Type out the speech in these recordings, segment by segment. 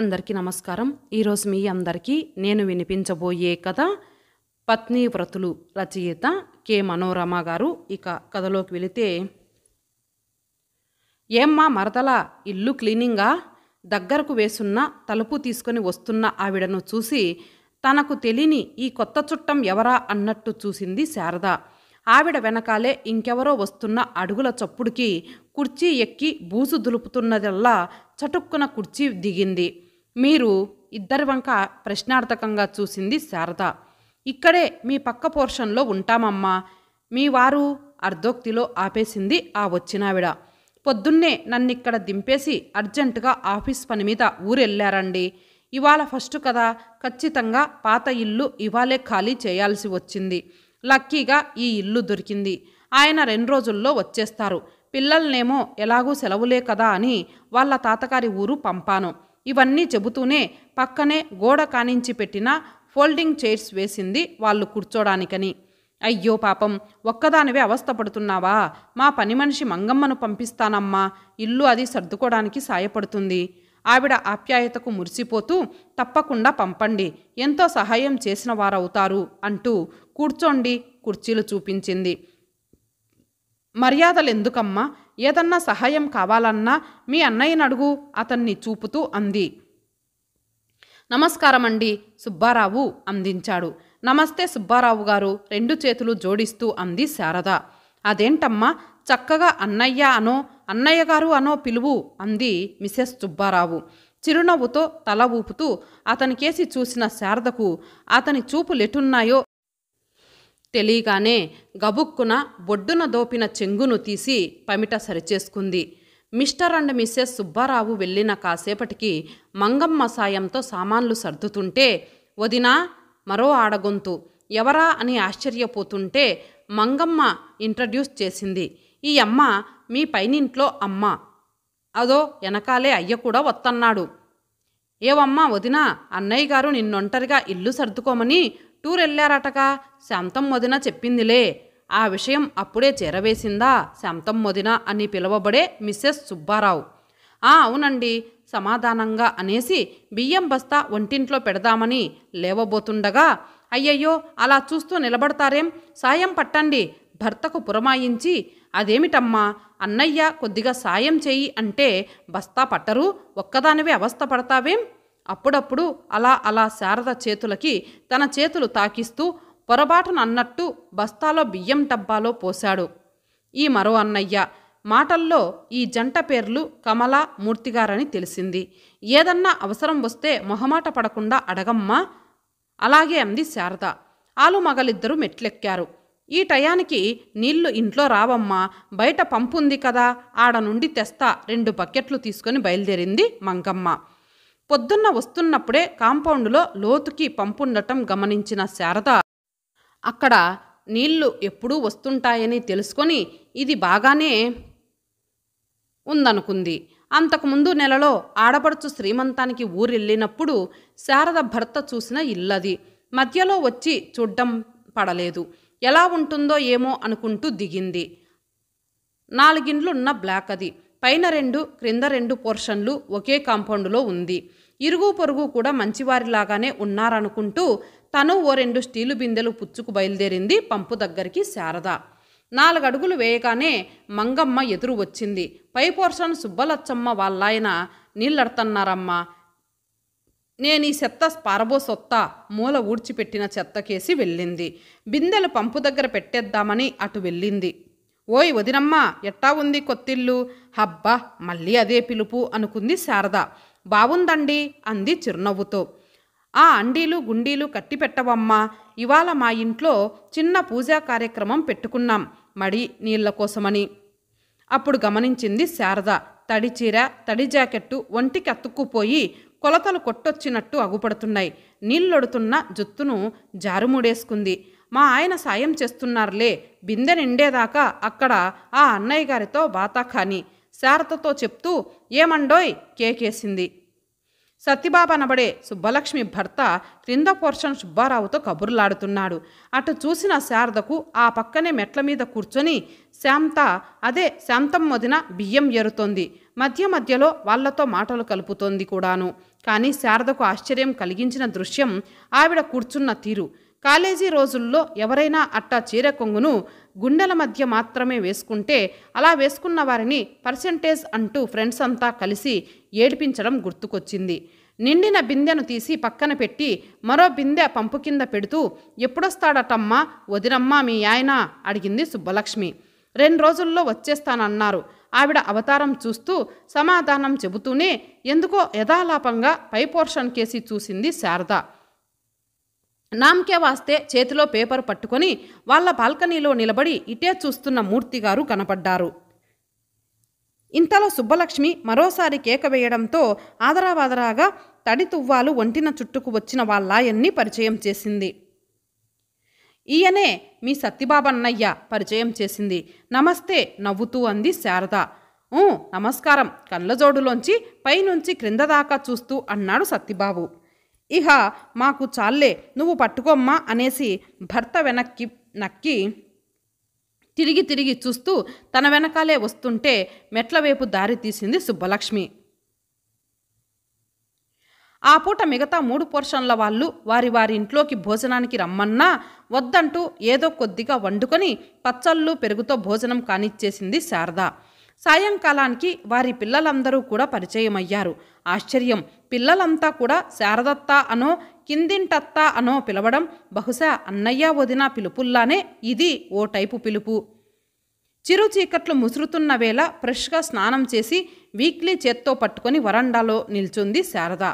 అందరికీ నమస్కారం ఈరోజు మీ అందరికీ నేను వినిపించబోయే కథ పత్ని వ్రతులు రచయిత కె మనోరమ గారు ఇక కథలోకి వెళితే ఏమ్మా మరదల ఇల్లు క్లీనింగా దగ్గరకు వేసున్న తలుపు తీసుకొని వస్తున్న ఆవిడను చూసి తనకు తెలియని ఈ కొత్త చుట్టం ఎవరా అన్నట్టు చూసింది శారద ఆవిడ వెనకాలే ఇంకెవరో వస్తున్న అడుగుల చప్పుడుకి కుర్చీ ఎక్కి బూసు దులుపుతున్నదల్లా చటుక్కున కుర్చీ దిగింది మీరు ఇద్దరి వంక ప్రశ్నార్థకంగా చూసింది శారద ఇక్కడే మీ పక్క పోర్షన్లో ఉంటామమ్మా మీ వారు అర్ధోక్తిలో ఆపేసింది ఆ వచ్చినావిడ పొద్దున్నే నన్నిక్కడ దింపేసి అర్జెంటుగా ఆఫీస్ పని మీద ఊరెళ్ళారండి ఇవాళ ఫస్ట్ కదా ఖచ్చితంగా పాత ఇల్లు ఇవాళే ఖాళీ చేయాల్సి వచ్చింది లక్కీగా ఈ ఇల్లు దొరికింది ఆయన రెండు రోజుల్లో వచ్చేస్తారు పిల్లల్నేమో ఎలాగూ సెలవులే కదా అని వాళ్ళ తాతగారి ఊరు పంపాను ఇవన్నీ చెబుతూనే పక్కనే గోడ కానించి పెట్టిన ఫోల్డింగ్ చైర్స్ వేసింది వాళ్ళు కూర్చోడానికని అయ్యో పాపం ఒక్కదానివే అవస్థపడుతున్నావా మా పని మనిషి మంగమ్మను పంపిస్తానమ్మా ఇల్లు అది సర్దుకోవడానికి సాయపడుతుంది ఆవిడ ఆప్యాయతకు మురిసిపోతూ తప్పకుండా పంపండి ఎంతో సహాయం చేసిన వారవుతారు అంటూ కూర్చోండి కుర్చీలు చూపించింది మర్యాదలు ఎందుకమ్మా ఏదన్నా సహాయం కావాలన్నా మీ అన్నయ్యని అడుగు అతన్ని చూపుతూ అంది నమస్కారం అండి సుబ్బారావు అందించాడు నమస్తే సుబ్బారావు గారు రెండు చేతులు జోడిస్తూ అంది శారద అదేంటమ్మా చక్కగా అన్నయ్య అనో అన్నయ్య గారు అనో పిలువు అంది మిసెస్ సుబ్బారావు చిరునవ్వుతో తల ఊపుతూ అతనికేసి చూసిన శారదకు అతని చూపులెటున్నాయో తెలియగానే గబుక్కున బొడ్డున దోపిన చెంగును తీసి పమిట సరిచేసుకుంది మిస్టర్ అండ్ మిస్సెస్ సుబ్బారావు వెళ్ళిన కాసేపటికి మంగమ్మ సాయంతో సామాన్లు సర్దుతుంటే వదినా మరో ఆడగొంతు ఎవరా అని ఆశ్చర్యపోతుంటే మంగమ్మ ఇంట్రడ్యూస్ చేసింది ఈ అమ్మ మీ పైనింట్లో అమ్మ అదో వెనకాలే అయ్య కూడా వత్తన్నాడు ఏవమ్మా వదినా అన్నయ్య గారు నిన్నొంటరిగా ఇల్లు సర్దుకోమని టూరెళ్ళారటగా శాంతం మొదిన చెప్పిందిలే ఆ విషయం అప్పుడే చేరవేసిందా శాంతం మొదిన అని పిలువబడే మిస్సెస్ సుబ్బారావు ఆ అవునండి సమాధానంగా అనేసి బియ్యం బస్తా ఒంటింట్లో పెడదామని లేవబోతుండగా అయ్యయ్యో అలా చూస్తూ నిలబడతారేం సాయం పట్టండి భర్తకు పురమాయించి అదేమిటమ్మా అన్నయ్య కొద్దిగా సాయం చేయి అంటే బస్తా పట్టరు ఒక్కదానివే అవస్థ పడతావేం అప్పుడప్పుడు అలా అలా శారద చేతులకి తన చేతులు తాకిస్తూ పొరబాటున అన్నట్టు బస్తాలో బియ్యం డబ్బాలో పోశాడు ఈ మరో అన్నయ్య మాటల్లో ఈ జంట పేర్లు కమల మూర్తిగారని తెలిసింది ఏదన్నా అవసరం వస్తే మొహమాట పడకుండా అడగమ్మా అలాగే అంది శారద ఆలు మగలిద్దరూ మెట్లెక్కారు ఈ టయానికి నీళ్లు ఇంట్లో రావమ్మా బయట పంపుంది కదా ఆడ నుండి తెస్తా రెండు బకెట్లు తీసుకొని బయలుదేరింది మంగమ్మ పొద్దున్న వస్తున్నప్పుడే కాంపౌండ్లో లోతుకి పంపుండటం గమనించిన శారద అక్కడ నీళ్లు ఎప్పుడూ వస్తుంటాయని తెలుసుకొని ఇది బాగానే ఉందనుకుంది అంతకుముందు నెలలో ఆడపడుచు శ్రీమంతానికి ఊరెళ్ళినప్పుడు శారద భర్త చూసిన ఇల్లది మధ్యలో వచ్చి చూడ్డం పడలేదు ఎలా ఉంటుందో ఏమో అనుకుంటూ దిగింది నాలుగిండ్లున్న బ్లాక్ అది పైన రెండు క్రింద రెండు పోర్షన్లు ఒకే కాంపౌండ్లో ఉంది ఇరుగు పొరుగు కూడా మంచివారిలాగానే ఉన్నారనుకుంటూ తను ఓ రెండు స్టీలు బిందెలు పుచ్చుకు బయలుదేరింది పంపు దగ్గరికి శారద నాలుగడుగులు వేయగానే మంగమ్మ ఎదురు వచ్చింది పై పోర్షన్ సుబ్బలచ్చమ్మ వాళ్ళాయన నీళ్ళడుతున్నారమ్మా నేను ఈ చెత్త సొత్త మూల ఊడ్చిపెట్టిన చెత్తకేసి వెళ్ళింది బిందెలు పంపు దగ్గర పెట్టేద్దామని అటు వెళ్ళింది ఓయ్ వదినమ్మా ఎట్టా ఉంది కొత్తిల్లు హబ్బా మళ్ళీ అదే పిలుపు అనుకుంది శారద బావుందండి అంది చిరునవ్వుతో ఆ అండీలు గుండీలు కట్టి పెట్టవమ్మా ఇవాళ మా ఇంట్లో చిన్న పూజా కార్యక్రమం పెట్టుకున్నాం మడి నీళ్ల కోసమని అప్పుడు గమనించింది శారద తడి చీర తడి జాకెట్టు ఒంటికి అతుక్కుపోయి కొలతలు కొట్టొచ్చినట్టు అగుపడుతున్నాయి నీళ్ళొడుతున్న జుత్తును జారుముడేసుకుంది మా ఆయన సాయం చేస్తున్నారులే బిందె నిండేదాకా అక్కడ ఆ అన్నయ్య గారితో బాతాఖాని శారదతో చెప్తూ ఏమండోయ్ కేకేసింది సత్యబాబు అనబడే సుబ్బలక్ష్మి భర్త క్రింద పోర్షన్ సుబ్బారావుతో కబుర్లాడుతున్నాడు అటు చూసిన శారదకు ఆ పక్కనే మెట్ల మీద కూర్చొని శాంత అదే శాంతం మొదిన బియ్యం ఎరుతోంది మధ్య మధ్యలో వాళ్లతో మాటలు కలుపుతోంది కూడాను కానీ శారదకు ఆశ్చర్యం కలిగించిన దృశ్యం ఆవిడ కూర్చున్న తీరు కాలేజీ రోజుల్లో ఎవరైనా అట్టా చీర కొంగును గుండెల మధ్య మాత్రమే వేసుకుంటే అలా వేసుకున్న వారిని పర్సెంటేజ్ అంటూ ఫ్రెండ్స్ అంతా కలిసి ఏడిపించడం గుర్తుకొచ్చింది నిండిన బిందెను తీసి పక్కన పెట్టి మరో బిందె పంపు కింద పెడుతూ ఎప్పుడొస్తాడటమ్మా వదినమ్మా మీ ఆయన అడిగింది సుబ్బలక్ష్మి రెండు రోజుల్లో వచ్చేస్తానన్నారు ఆవిడ అవతారం చూస్తూ సమాధానం చెబుతూనే ఎందుకో యథాలాపంగా పై పోర్షన్ కేసి చూసింది శారద నామ్కే వాస్తే చేతిలో పేపర్ పట్టుకొని వాళ్ళ బాల్కనీలో నిలబడి ఇటే చూస్తున్న మూర్తిగారు కనపడ్డారు ఇంతలో సుబ్బలక్ష్మి మరోసారి కేక వేయడంతో ఆదరావాదరాగా తడి తువ్వాలు ఒంటిన చుట్టుకు వచ్చిన వాళ్ళాయన్ని పరిచయం చేసింది ఈయనే మీ సత్తిబాబన్నయ్య పరిచయం చేసింది నమస్తే నవ్వుతూ అంది శారద నమస్కారం కళ్ళజోడులోంచి పైనుంచి క్రింద దాకా చూస్తూ అన్నాడు సత్తిబాబు ఇహ మాకు చాలే నువ్వు పట్టుకోమ్మా అనేసి భర్త వెనక్కి నక్కి తిరిగి తిరిగి చూస్తూ తన వెనకాలే వస్తుంటే మెట్ల వైపు దారి తీసింది సుబ్బలక్ష్మి ఆ పూట మిగతా మూడు పోర్షన్ల వాళ్ళు వారి వారి ఇంట్లోకి భోజనానికి రమ్మన్నా వద్దంటూ ఏదో కొద్దిగా వండుకొని పచ్చళ్ళు పెరుగుతో భోజనం కానిచ్చేసింది శారదా సాయంకాలానికి వారి పిల్లలందరూ కూడా పరిచయమయ్యారు ఆశ్చర్యం పిల్లలంతా కూడా శారదత్త అనో కిందింటత్త అనో పిలవడం బహుశా అన్నయ్య వదిన పిలుపుల్లానే ఇది ఓ టైపు పిలుపు చిరు చీకట్లు ముసురుతున్న వేళ ఫ్రెష్గా స్నానం చేసి వీక్లీ చేత్తో పట్టుకొని వరండాలో నిల్చుంది శారద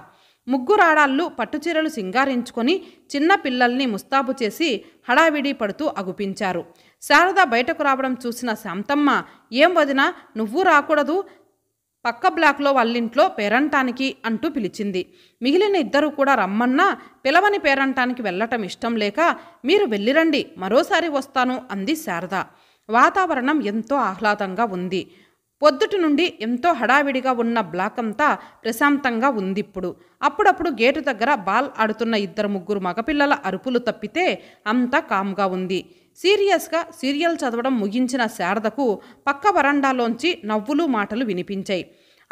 ముగ్గురాడాళ్ళు పట్టుచీరలు సింగారించుకొని చిన్న పిల్లల్ని ముస్తాబు చేసి హడావిడి పడుతూ అగుపించారు శారద బయటకు రావడం చూసిన శాంతమ్మ ఏం వదినా నువ్వు రాకూడదు పక్క బ్లాక్లో వాళ్ళింట్లో పేరంటానికి అంటూ పిలిచింది మిగిలిన ఇద్దరు కూడా రమ్మన్నా పిలవని పేరంటానికి వెళ్ళటం ఇష్టం లేక మీరు వెళ్ళిరండి మరోసారి వస్తాను అంది శారద వాతావరణం ఎంతో ఆహ్లాదంగా ఉంది పొద్దుటి నుండి ఎంతో హడావిడిగా ఉన్న బ్లాక్ అంతా ప్రశాంతంగా ఉందిప్పుడు అప్పుడప్పుడు గేటు దగ్గర బాల్ ఆడుతున్న ఇద్దరు ముగ్గురు మగపిల్లల అరుపులు తప్పితే అంతా కామ్గా ఉంది సీరియస్గా సీరియల్ చదవడం ముగించిన శారదకు పక్క వరండాలోంచి నవ్వులు మాటలు వినిపించాయి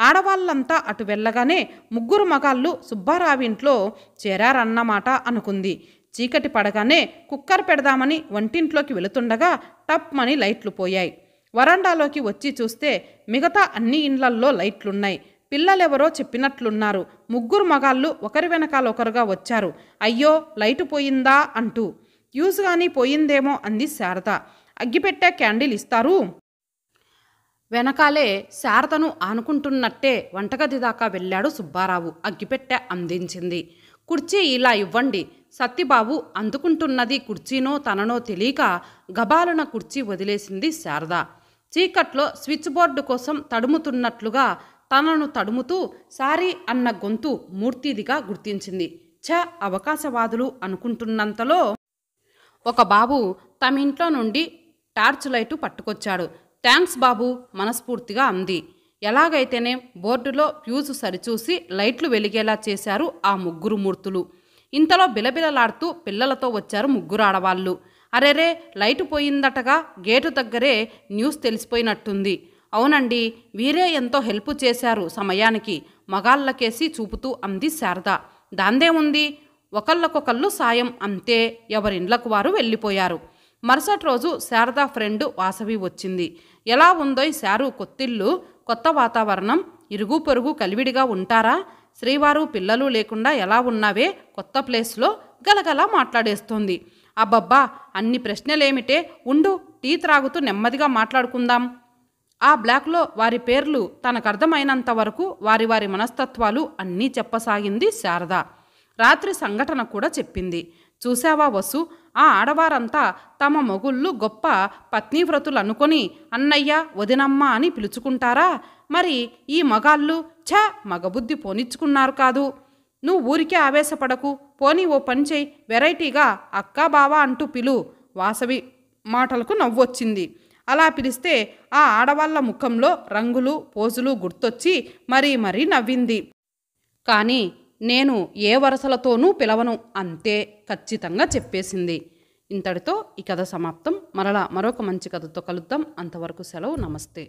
ఆడవాళ్ళంతా అటు వెళ్ళగానే ముగ్గురు మగాళ్ళు సుబ్బారావింట్లో చేరారన్నమాట అనుకుంది చీకటి పడగానే కుక్కర్ పెడదామని వంటింట్లోకి వెళుతుండగా టప్మని లైట్లు పోయాయి వరండాలోకి వచ్చి చూస్తే మిగతా అన్ని ఇండ్లల్లో లైట్లున్నాయి పిల్లలెవరో చెప్పినట్లున్నారు ముగ్గురు మగాళ్ళు ఒకరి వెనకాల ఒకరుగా వచ్చారు అయ్యో లైటు పోయిందా అంటూ యూజ్ కానీ పోయిందేమో అంది శారద అగ్గిపెట్టే క్యాండిల్ ఇస్తారు వెనకాలే శారదను ఆనుకుంటున్నట్టే వంటగది దాకా వెళ్ళాడు సుబ్బారావు అగ్గిపెట్టె అందించింది కుర్చీ ఇలా ఇవ్వండి సత్తిబాబు అందుకుంటున్నది కుర్చీనో తననో తెలియక గబాలున కుర్చీ వదిలేసింది శారద చీకట్లో స్విచ్ బోర్డు కోసం తడుముతున్నట్లుగా తనను తడుముతూ సారీ అన్న గొంతు మూర్తిదిగా గుర్తించింది ఛ అవకాశవాదులు అనుకుంటున్నంతలో ఒక బాబు తమ ఇంట్లో నుండి టార్చ్ లైటు పట్టుకొచ్చాడు థ్యాంక్స్ బాబు మనస్ఫూర్తిగా అంది ఎలాగైతేనే బోర్డులో ఫ్యూజు సరిచూసి లైట్లు వెలిగేలా చేశారు ఆ ముగ్గురు మూర్తులు ఇంతలో బిలబిలలాడుతూ పిల్లలతో వచ్చారు ముగ్గురు ఆడవాళ్ళు అరెరే లైటు పోయిందటగా గేటు దగ్గరే న్యూస్ తెలిసిపోయినట్టుంది అవునండి వీరే ఎంతో హెల్ప్ చేశారు సమయానికి మగాళ్ళకేసి చూపుతూ అంది శారద దాందే ఉంది ఒకళ్ళకొకళ్ళు సాయం అంతే ఎవరిండ్లకు వారు వెళ్ళిపోయారు మరుసటి రోజు శారద ఫ్రెండ్ వాసవి వచ్చింది ఎలా ఉందో శారు కొత్తిల్లు కొత్త వాతావరణం ఇరుగు పొరుగు కలివిడిగా ఉంటారా శ్రీవారు పిల్లలు లేకుండా ఎలా ఉన్నావే కొత్త ప్లేస్లో గలగలా మాట్లాడేస్తోంది అబ్బబ్బా అన్ని ప్రశ్నలేమిటే ఉండు టీ త్రాగుతూ నెమ్మదిగా మాట్లాడుకుందాం ఆ బ్లాక్లో వారి పేర్లు తనకర్థమైనంత వరకు వారి వారి మనస్తత్వాలు అన్నీ చెప్పసాగింది శారద రాత్రి సంఘటన కూడా చెప్పింది చూశావా వసు ఆ ఆడవారంతా తమ మొగుళ్ళు గొప్ప పత్నీవ్రతులు అనుకొని అన్నయ్య వదినమ్మ అని పిలుచుకుంటారా మరి ఈ మగాళ్ళు ఛ మగబుద్ధి పోనిచ్చుకున్నారు కాదు నువ్వు ఊరికే ఆవేశపడకు పోనీ ఓ పని చేయి వెరైటీగా అక్కా బావా అంటూ పిలు వాసవి మాటలకు నవ్వొచ్చింది అలా పిలిస్తే ఆ ఆడవాళ్ల ముఖంలో రంగులు పోజులు గుర్తొచ్చి మరీ మరీ నవ్వింది కానీ నేను ఏ వరసలతోనూ పిలవను అంతే ఖచ్చితంగా చెప్పేసింది ఇంతటితో ఈ కథ సమాప్తం మరలా మరొక మంచి కథతో కలుద్దాం అంతవరకు సెలవు నమస్తే